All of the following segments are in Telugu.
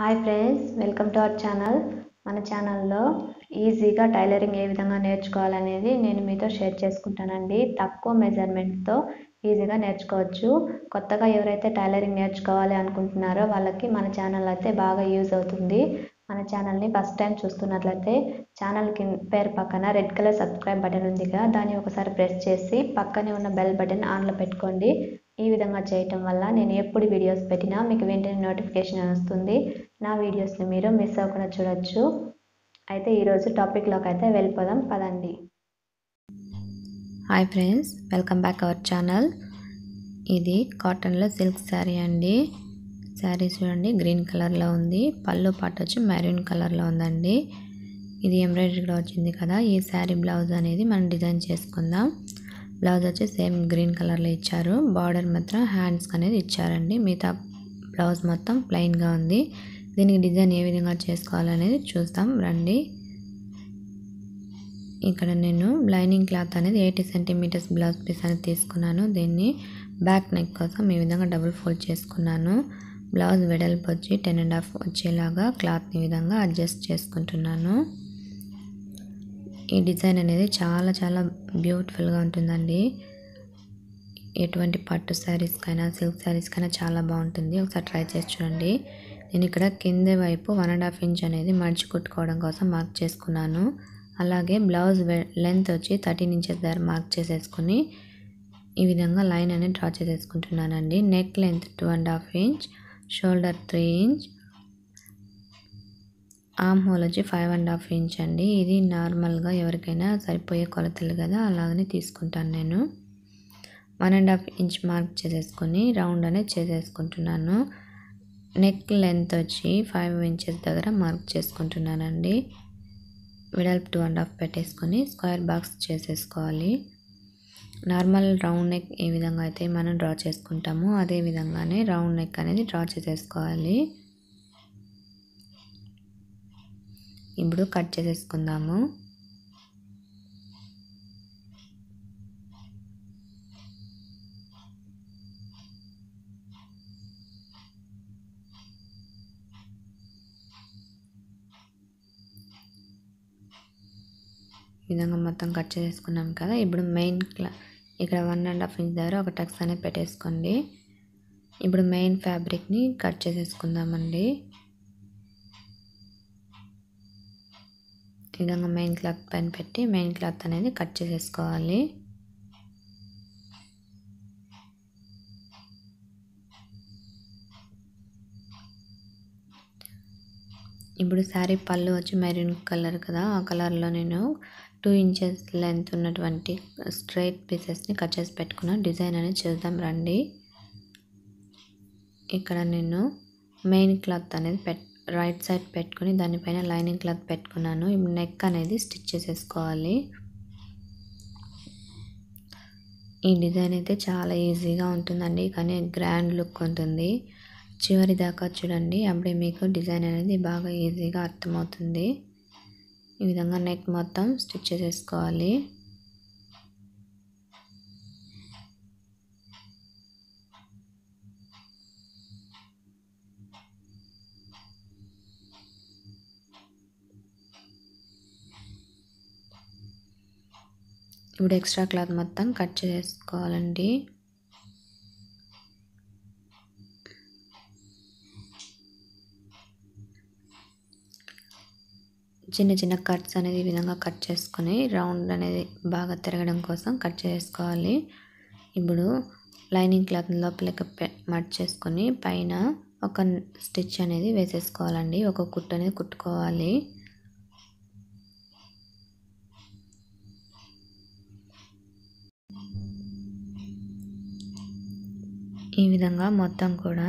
hi friends welcome to our channel మన ఛానల్లో ఈజీగా టైలరింగ్ ఏ విధంగా నేర్చుకోవాలనేది నేను మీతో షేర్ చేసుకుంటానండి తక్కువ మెజర్మెంట్తో ఈజీగా నేర్చుకోవచ్చు కొత్తగా ఎవరైతే టైలరింగ్ నేర్చుకోవాలి అనుకుంటున్నారో వాళ్ళకి మన ఛానల్ అయితే బాగా యూజ్ అవుతుంది మన ఛానల్ని ఫస్ట్ టైం చూస్తున్నట్లయితే ఛానల్ కింద పేరు పక్కన రెడ్ కలర్ సబ్స్క్రైబ్ బటన్ ఉందిగా దాన్ని ఒకసారి ప్రెస్ చేసి పక్కనే ఉన్న బెల్ బటన్ ఆన్లో పెట్టుకోండి ఈ విధంగా చేయటం వల్ల నేను ఎప్పుడు వీడియోస్ పెట్టినా మీకు వెంటనే నోటిఫికేషన్ వస్తుంది నా వీడియోస్ని మీరు మిస్ అవ్వకుండా చూడొచ్చు అయితే ఈరోజు టాపిక్లోకి అయితే వెళ్ళిపోదాం పదండి hi friends welcome back our channel ఇది కాటన్లో సిల్క్ శారీ అండి శారీ చూడండి గ్రీన్ కలర్లో ఉంది పళ్ళు పాటు వచ్చి మెరూన్ కలర్లో ఉందండి ఇది ఎంబ్రాయిడరీ కూడా వచ్చింది కదా ఈ శారీ బ్లౌజ్ అనేది మనం డిజైన్ చేసుకుందాం బ్లౌజ్ వచ్చి సేమ్ గ్రీన్ కలర్లో ఇచ్చారు బార్డర్ మాత్రం హ్యాండ్స్ అనేది ఇచ్చారండి మిగతా బ్లౌజ్ మొత్తం ప్లెయిన్గా ఉంది దీనికి డిజైన్ ఏ విధంగా చేసుకోవాలనేది చూస్తాం రండి ఇక్కడ నేను లైనింగ్ క్లాత్ అనేది ఎయిటీ సెంటీమీటర్స్ బ్లౌజ్ పీస్ అనేది తీసుకున్నాను దీన్ని బ్యాక్ నెక్ కోసం ఈ విధంగా డబుల్ ఫోల్డ్ చేసుకున్నాను బ్లౌజ్ వెడల్పు వచ్చి టెన్ అండ్ హాఫ్ వచ్చేలాగా క్లాత్ ఈ విధంగా అడ్జస్ట్ చేసుకుంటున్నాను ఈ డిజైన్ అనేది చాలా చాలా బ్యూటిఫుల్గా ఉంటుందండి ఎటువంటి పట్టు శారీస్కైనా సిల్క్ శారీస్కైనా చాలా బాగుంటుంది ఒకసారి ట్రై చేసి చూడండి నేను ఇక్కడ కింద వైపు వన్ అండ్ హాఫ్ ఇంచ్ అనేది మడిచి కుట్టుకోవడం కోసం మార్క్ చేసుకున్నాను అలాగే బ్లౌజ్ లెంత్ వచ్చి థర్టీన్ ఇంచెస్ దగ్గర మార్క్ చేసేసుకుని ఈ విధంగా లైన్ అనేది డ్రా చేసేసుకుంటున్నానండి neck length two and half inch shoulder three inch armhole వచ్చి ఫైవ్ అండ్ హాఫ్ ఇంచ్ అండి ఇది నార్మల్గా ఎవరికైనా సరిపోయే కొలతలు కదా అలాగనే తీసుకుంటాను నేను one and half inch mark చేసేసుకొని రౌండ్ అనేది చేసేసుకుంటున్నాను నెక్ లెంత్ వచ్చి ఫైవ్ ఇంచెస్ దగ్గర మార్క్ చేసుకుంటున్నానండి విడల్ టూ అండ్ హాఫ్ పెట్టేసుకొని స్క్వేర్ బాక్స్ చేసేసుకోవాలి నార్మల్ రౌండ్ నెక్ ఏ విధంగా అయితే మనం డ్రా చేసుకుంటామో అదే విధంగానే రౌండ్ నెక్ అనేది డ్రా చేసేసుకోవాలి ఇప్పుడు కట్ చేసేసుకుందాము విధంగా మొత్తం కట్ చేసుకున్నాం కదా ఇప్పుడు మెయిన్ ఇక్కడ వన్ అండ్ హాఫ్ ఇంచ్ దగ్గర ఒక టక్స్ అనేది పెట్టేసుకోండి ఇప్పుడు మెయిన్ ఫ్యాబ్రిక్ని కట్ చేసేసుకుందామండి ఈ విధంగా మెయిన్ క్లాత్ పైన పెట్టి మెయిన్ క్లాత్ అనేది కట్ చేసేసుకోవాలి ఇప్పుడు శారీ పళ్ళు వచ్చి మెరూన్ కలర్ కదా ఆ కలర్లో నేను టూ ఇంచెస్ లెంత్ ఉన్నటువంటి స్ట్రైట్ పీసెస్ని కట్ చేసి పెట్టుకున్న డిజైన్ అనేది చేద్దాం రండి ఇక్కడ నేను మెయిన్ క్లాత్ అనేది పెట్ రైట్ సైడ్ పెట్టుకుని దానిపైన లైనింగ్ క్లాత్ పెట్టుకున్నాను ఇప్పుడు నెక్ అనేది స్టిచ్ చేసేసుకోవాలి ఈ డిజైన్ అయితే చాలా ఈజీగా ఉంటుందండి కానీ గ్రాండ్ లుక్ ఉంటుంది చివరి దాకా చూడండి అప్పుడే మీకు డిజైన్ అనేది బాగా ఈజీగా అర్థమవుతుంది ఈ విధంగా నెక్ మొత్తం స్టిచ్ చేసేసుకోవాలి ఇప్పుడు ఎక్స్ట్రా క్లాత్ మొత్తం కట్ చేసుకోవాలండి చిన్న చిన్న కట్స్ అనేది ఈ విధంగా కట్ చేసుకొని రౌండ్ అనేది బాగా తిరగడం కోసం కట్ చేసుకోవాలి ఇప్పుడు లైనింగ్ క్లాత్ లోపలికి మట్ చేసుకొని పైన ఒక స్టిచ్ అనేది వేసేసుకోవాలండి ఒక కుట్టు అనేది కుట్టుకోవాలి ఈ విధంగా మొత్తం కూడా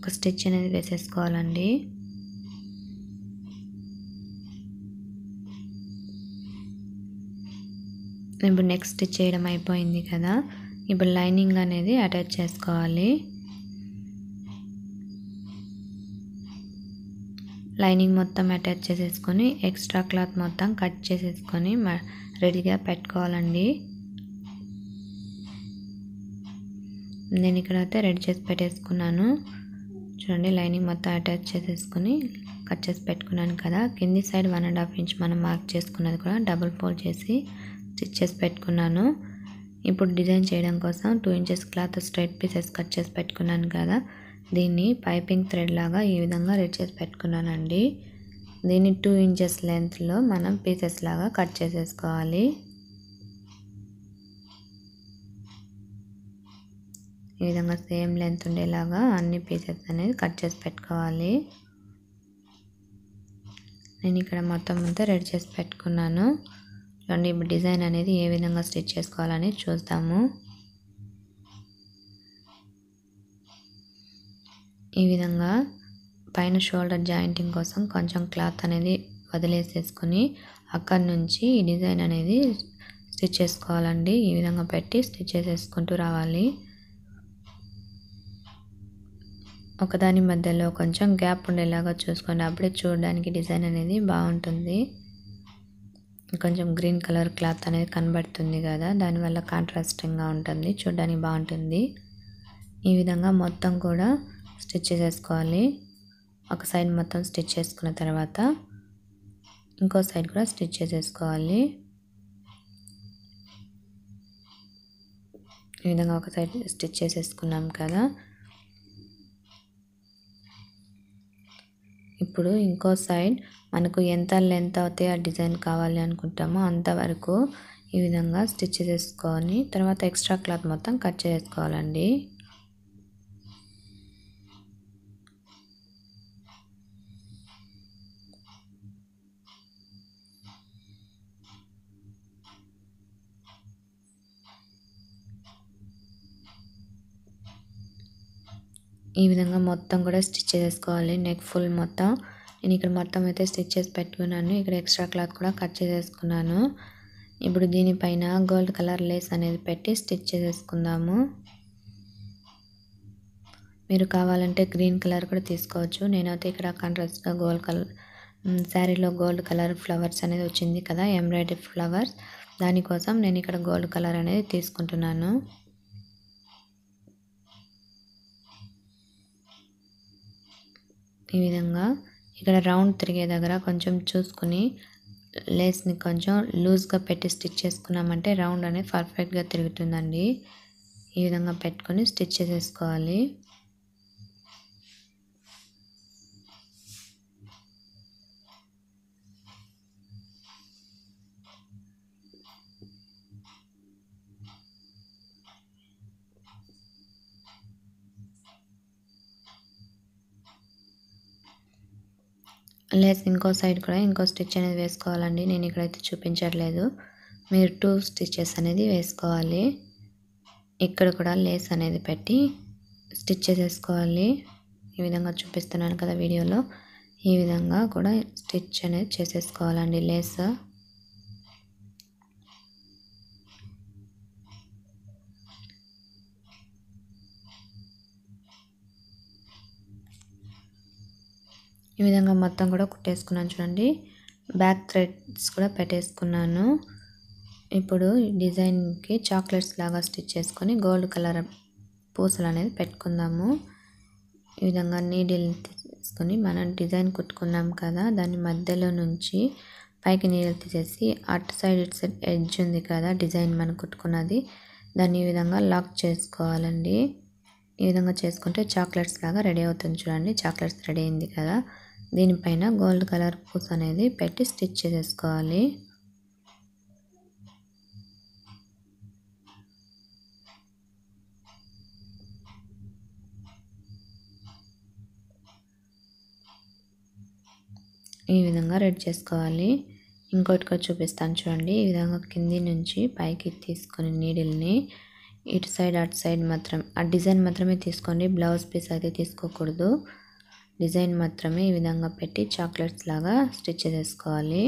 ఒక స్టిచ్ అనేది వేసేసుకోవాలండి ఇప్పుడు నెక్స్ట్ స్టిచ్ చేయడం అయిపోయింది కదా ఇప్పుడు లైనింగ్ అనేది అటాచ్ చేసుకోవాలి లైనింగ్ మొత్తం అటాచ్ చేసేసుకొని ఎక్స్ట్రా క్లాత్ మొత్తం కట్ చేసేసుకొని రెడీగా పెట్టుకోవాలండి నేను ఇక్కడైతే రెడీ చేసి పెట్టేసుకున్నాను చూడండి లైనింగ్ మొత్తం అటాచ్ చేసేసుకొని కట్ చేసి పెట్టుకున్నాను కదా కింది side one and half inch మనం మార్క్ చేసుకున్నది కూడా డబుల్ ఫోల్డ్ చేసి స్టిచ్ చేసి పెట్టుకున్నాను ఇప్పుడు డిజైన్ చేయడం కోసం two inches cloth straight pieces cut చేసి పెట్టుకున్నాను కదా దీన్ని పైపింగ్ థ్రెడ్ లాగా ఈ విధంగా రెడ్ చేసి పెట్టుకున్నానండి దీన్ని టూ ఇంచెస్ లెంత్లో మనం పీసెస్ లాగా కట్ చేసేసుకోవాలి ఈ విధంగా సేమ్ లెంత్ ఉండేలాగా అన్ని పీసెస్ అనేది కట్ చేసి పెట్టుకోవాలి నేను ఇక్కడ మొత్తం అంతా రెడీ చేసి పెట్టుకున్నాను చూడండి ఇప్పుడు డిజైన్ అనేది ఏ విధంగా స్టిచ్ చేసుకోవాలనేది చూద్దాము ఈ విధంగా పైన షోల్డర్ జాయింటింగ్ కోసం కొంచెం క్లాత్ అనేది వదిలేసేసుకొని అక్కడి నుంచి ఈ డిజైన్ అనేది స్టిచ్ చేసుకోవాలండి ఈ విధంగా పెట్టి స్టిచ్ చేసేసుకుంటూ రావాలి ఒకదాని మధ్యలో కొంచెం గ్యాప్ ఉండేలాగా చూసుకోండి అప్పుడే చూడడానికి డిజైన్ అనేది బాగుంటుంది కొంచెం గ్రీన్ కలర్ క్లాత్ అనేది కనబడుతుంది కదా దానివల్ల కాంట్రాస్టింగ్గా ఉంటుంది చూడడానికి బాగుంటుంది ఈ విధంగా మొత్తం కూడా స్టిచ్ చేసేసుకోవాలి ఒక సైడ్ మొత్తం స్టిచ్ చేసుకున్న తర్వాత ఇంకో సైడ్ కూడా స్టిచ్ చేసేసుకోవాలి ఈ విధంగా ఒక సైడ్ స్టిచ్ చేసేసుకున్నాం కదా ఇప్పుడు ఇంకో సైడ్ మనకు ఎంత లెంత్ అవుతాయి ఆ డిజైన్ కావాలి అనుకుంటామో అంతవరకు ఈ విధంగా స్టిచ్ చేసుకొని తర్వాత ఎక్స్ట్రా క్లాత్ మొత్తం కట్ చేసుకోవాలండి ఈ విధంగా మొత్తం కూడా స్టిచ్ చేసుకోవాలి నెక్ ఫుల్ మొత్తం నేను ఇక్కడ మొత్తం అయితే స్టిచ్ చేసి పెట్టుకున్నాను ఇక్కడ ఎక్స్ట్రా క్లాత్ కూడా కట్ చేసేసుకున్నాను ఇప్పుడు దీనిపైన గోల్డ్ కలర్ లేస్ అనేది పెట్టి స్టిచ్ చేసేసుకుందాము మీరు కావాలంటే గ్రీన్ కలర్ కూడా తీసుకోవచ్చు నేనైతే ఇక్కడ కంట్రస్ట్గా గోల్డ్ కలర్ శారీలో గోల్డ్ కలర్ ఫ్లవర్స్ అనేది వచ్చింది కదా ఎంబ్రాయిడరీ ఫ్లవర్స్ దానికోసం నేను ఇక్కడ గోల్డ్ కలర్ అనేది తీసుకుంటున్నాను ఈ విధంగా ఇక్కడ రౌండ్ తిరిగే దగ్గర కొంచెం చూసుకుని లేస్ని కొంచెం లూజ్గా పెట్టి స్టిచ్ చేసుకున్నామంటే రౌండ్ అనేది పర్ఫెక్ట్గా తిరుగుతుందండి ఈ విధంగా పెట్టుకొని స్టిచ్ చేసేసుకోవాలి లేస్ ఇంకో సైడ్ కూడా ఇంకో స్టిచ్ అనేది వేసుకోవాలండి నేను ఇక్కడైతే చూపించట్లేదు మీరు టూ స్టిచ్చెస్ అనేది వేసుకోవాలి ఇక్కడ కూడా లేస్ అనేది పెట్టి స్టిచ్ చేసేసుకోవాలి ఈ విధంగా చూపిస్తున్నాను కదా వీడియోలో ఈ విధంగా కూడా స్టిచ్ అనేది చేసేసుకోవాలండి లేస్ ఈ విధంగా మొత్తం కూడా కుట్టేసుకున్నాను చూడండి బ్యాక్ థ్రెడ్స్ కూడా పెట్టేసుకున్నాను ఇప్పుడు డిజైన్కి చాక్లెట్స్ లాగా స్టిచ్ చేసుకొని గోల్డ్ కలర్ పూసలు అనేది పెట్టుకుందాము ఈ విధంగా నీడిల్ తీసుకొని మనం డిజైన్ కుట్టుకున్నాం కదా దాని మధ్యలో నుంచి పైకి నీళ్ళు తీసేసి అటు సైడ్ ఇటు సైడ్ ఎడ్జ్ ఉంది కదా డిజైన్ మనం కుట్టుకున్నది దాన్ని ఈ విధంగా లాక్ చేసుకోవాలండి ఈ విధంగా చేసుకుంటే చాక్లెట్స్ లాగా రెడీ అవుతుంది చూడండి చాక్లెట్స్ రెడీ అయింది కదా దీనిపైన గోల్డ్ కలర్ పూస్ అనేది పెట్టి స్టిచ్ చేసేసుకోవాలి ఈ విధంగా రెడీ చేసుకోవాలి ఇంకోటిగా చూపిస్తాను చూడండి ఈ విధంగా కింది నుంచి పైకి తీసుకొని నీడిల్ని ఇటు సైడ్ అటు సైడ్ మాత్రం ఆ డిజైన్ మాత్రమే తీసుకోండి బ్లౌజ్ పీస్ అయితే తీసుకోకూడదు డిజైన్ మాత్రమే ఈ విధంగా పెట్టి చాక్లెట్స్ లాగా స్టిచ్ చేసుకోవాలి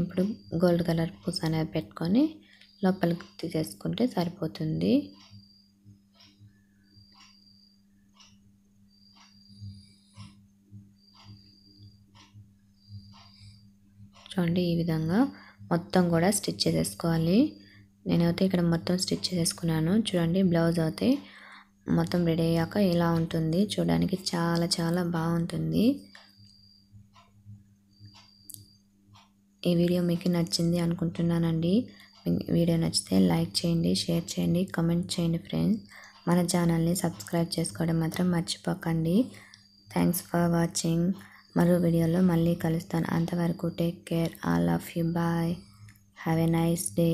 ఇప్పుడు గోల్డ్ కలర్ పూస అనేది పెట్టుకొని లోపలికి తీసేసుకుంటే సరిపోతుంది చూడండి ఈ విధంగా మొత్తం కూడా స్టిచ్ చేసేసుకోవాలి నేనైతే ఇక్కడ మొత్తం స్టిచ్ చేసేసుకున్నాను చూడండి బ్లౌజ్ అయితే మొత్తం రెడీ అయ్యాక ఇలా ఉంటుంది చూడడానికి చాలా చాలా బాగుంటుంది ఈ వీడియో మీకు నచ్చింది అనుకుంటున్నానండి వీడియో నచ్చితే లైక్ చేయండి షేర్ చేయండి కమెంట్ చేయండి ఫ్రెండ్స్ మన ఛానల్ని సబ్స్క్రైబ్ చేసుకోవడం మాత్రం మర్చిపోకండి థ్యాంక్స్ ఫర్ వాచింగ్ మరో వీడియోలో మళ్ళీ కలుస్తాను అంతవరకు take care all of you bye have a nice day